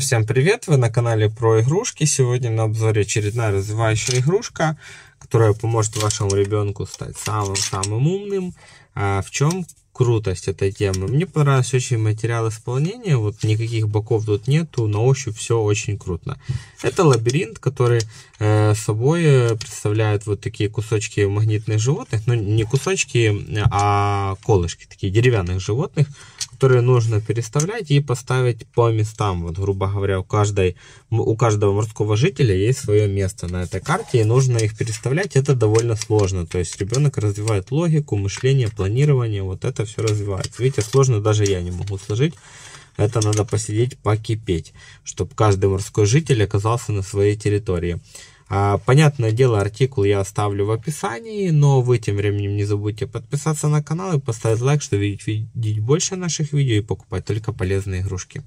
Всем привет! Вы на канале про игрушки. Сегодня на обзоре очередная развивающая игрушка, которая поможет вашему ребенку стать самым-самым умным. А в чем крутость этой темы. Мне понравился очень материал исполнения, вот никаких боков тут нету, на ощупь все очень круто. Это лабиринт, который э, собой э, представляет вот такие кусочки магнитных животных, ну не кусочки, а колышки, такие деревянных животных, которые нужно переставлять и поставить по местам. Вот, грубо говоря, у, каждой, у каждого морского жителя есть свое место на этой карте, и нужно их переставлять. Это довольно сложно. То есть ребенок развивает логику, мышление, планирование. Вот это все развивается. Видите, сложно даже я не могу сложить. Это надо посидеть, покипеть, чтобы каждый морской житель оказался на своей территории. А, понятное дело, артикул я оставлю в описании, но вы тем временем не забудьте подписаться на канал и поставить лайк, чтобы видеть, видеть больше наших видео и покупать только полезные игрушки.